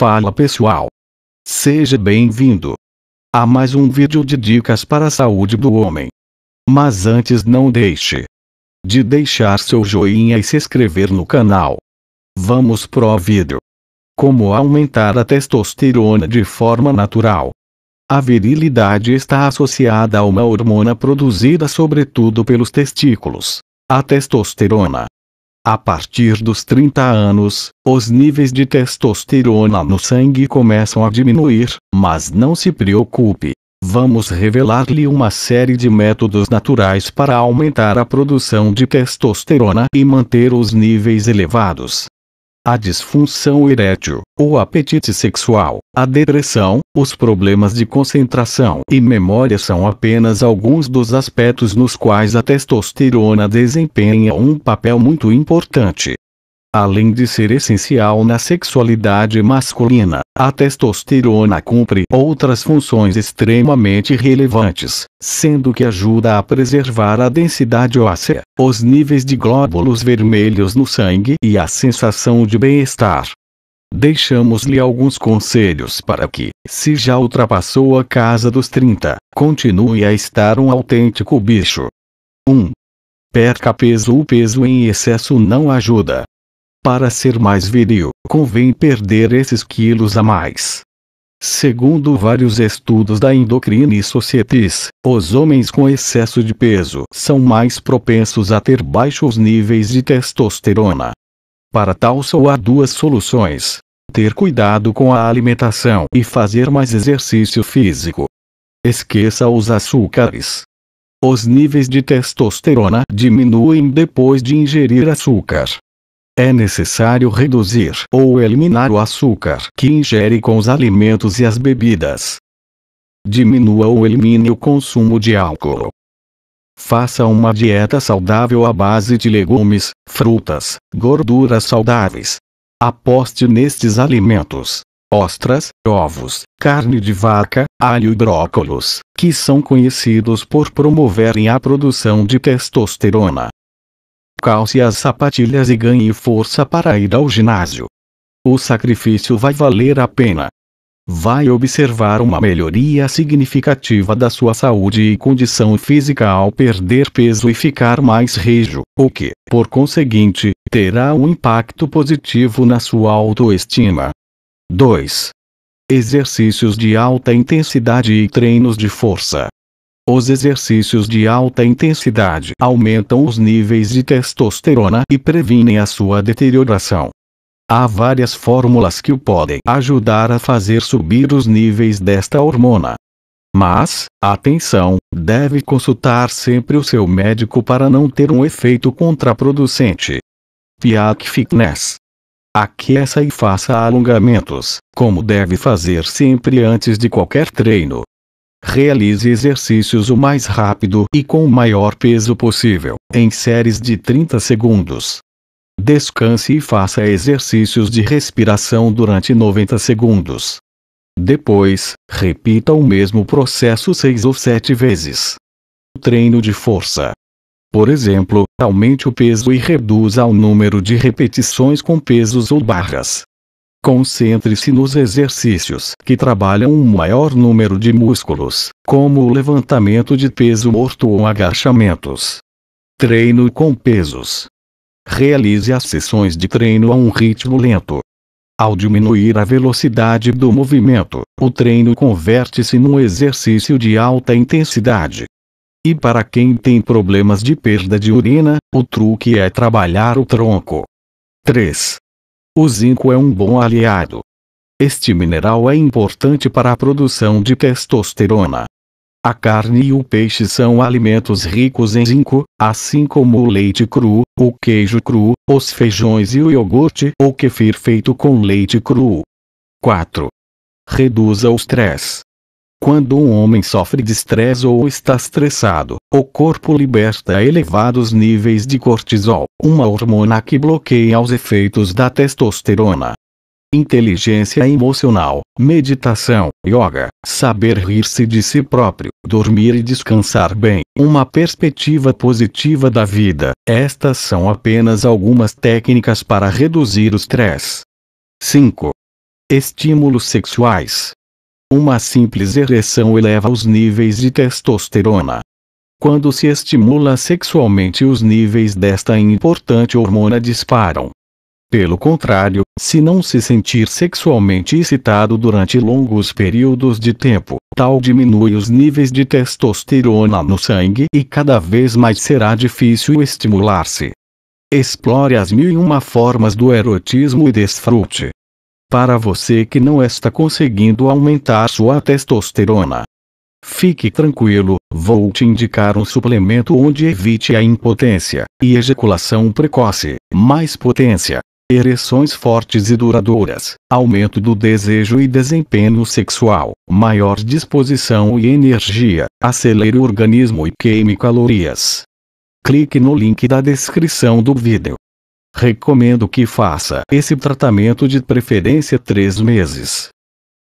Fala pessoal! Seja bem-vindo a mais um vídeo de dicas para a saúde do homem. Mas antes não deixe de deixar seu joinha e se inscrever no canal. Vamos pro vídeo. Como aumentar a testosterona de forma natural. A virilidade está associada a uma hormona produzida sobretudo pelos testículos. A testosterona a partir dos 30 anos, os níveis de testosterona no sangue começam a diminuir, mas não se preocupe. Vamos revelar-lhe uma série de métodos naturais para aumentar a produção de testosterona e manter os níveis elevados a disfunção erétil, o apetite sexual, a depressão, os problemas de concentração e memória são apenas alguns dos aspectos nos quais a testosterona desempenha um papel muito importante. Além de ser essencial na sexualidade masculina, a testosterona cumpre outras funções extremamente relevantes, sendo que ajuda a preservar a densidade óssea, os níveis de glóbulos vermelhos no sangue e a sensação de bem-estar. Deixamos-lhe alguns conselhos para que, se já ultrapassou a casa dos 30, continue a estar um autêntico bicho. 1. Perca peso. O peso em excesso não ajuda, para ser mais viril, convém perder esses quilos a mais. Segundo vários estudos da Endocrine Societies, os homens com excesso de peso são mais propensos a ter baixos níveis de testosterona. Para tal só há duas soluções: ter cuidado com a alimentação e fazer mais exercício físico. Esqueça os açúcares. Os níveis de testosterona diminuem depois de ingerir açúcar. É necessário reduzir ou eliminar o açúcar que ingere com os alimentos e as bebidas. Diminua ou elimine o consumo de álcool. Faça uma dieta saudável à base de legumes, frutas, gorduras saudáveis. Aposte nestes alimentos ostras, ovos, carne de vaca, alho e brócolos, que são conhecidos por promoverem a produção de testosterona calce as sapatilhas e ganhe força para ir ao ginásio. O sacrifício vai valer a pena. Vai observar uma melhoria significativa da sua saúde e condição física ao perder peso e ficar mais rijo, o que, por conseguinte, terá um impacto positivo na sua autoestima. 2. Exercícios de alta intensidade e treinos de força. Os exercícios de alta intensidade aumentam os níveis de testosterona e previnem a sua deterioração. Há várias fórmulas que o podem ajudar a fazer subir os níveis desta hormona. Mas, atenção, deve consultar sempre o seu médico para não ter um efeito contraproducente. Piac Fitness Aqueça e faça alongamentos, como deve fazer sempre antes de qualquer treino. Realize exercícios o mais rápido e com o maior peso possível, em séries de 30 segundos. Descanse e faça exercícios de respiração durante 90 segundos. Depois, repita o mesmo processo seis ou sete vezes. Treino de força. Por exemplo, aumente o peso e reduza o número de repetições com pesos ou barras. Concentre-se nos exercícios que trabalham um maior número de músculos, como o levantamento de peso morto ou agachamentos. Treino com pesos. Realize as sessões de treino a um ritmo lento. Ao diminuir a velocidade do movimento, o treino converte-se num exercício de alta intensidade. E para quem tem problemas de perda de urina, o truque é trabalhar o tronco. 3. O zinco é um bom aliado. Este mineral é importante para a produção de testosterona. A carne e o peixe são alimentos ricos em zinco, assim como o leite cru, o queijo cru, os feijões e o iogurte ou kefir feito com leite cru. 4. Reduza o stress. Quando um homem sofre de estresse ou está estressado, o corpo liberta elevados níveis de cortisol, uma hormona que bloqueia os efeitos da testosterona. Inteligência emocional, meditação, yoga, saber rir-se de si próprio, dormir e descansar bem, uma perspectiva positiva da vida. Estas são apenas algumas técnicas para reduzir o estresse. 5. Estímulos sexuais. Uma simples ereção eleva os níveis de testosterona. Quando se estimula sexualmente, os níveis desta importante hormona disparam. Pelo contrário, se não se sentir sexualmente excitado durante longos períodos de tempo, tal diminui os níveis de testosterona no sangue e cada vez mais será difícil estimular-se. Explore as mil e uma formas do erotismo e desfrute. Para você que não está conseguindo aumentar sua testosterona. Fique tranquilo, vou te indicar um suplemento onde evite a impotência e ejaculação precoce, mais potência, ereções fortes e duradouras, aumento do desejo e desempenho sexual, maior disposição e energia, acelere o organismo e queime calorias. Clique no link da descrição do vídeo. Recomendo que faça esse tratamento de preferência 3 meses.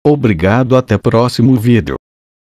Obrigado até próximo vídeo.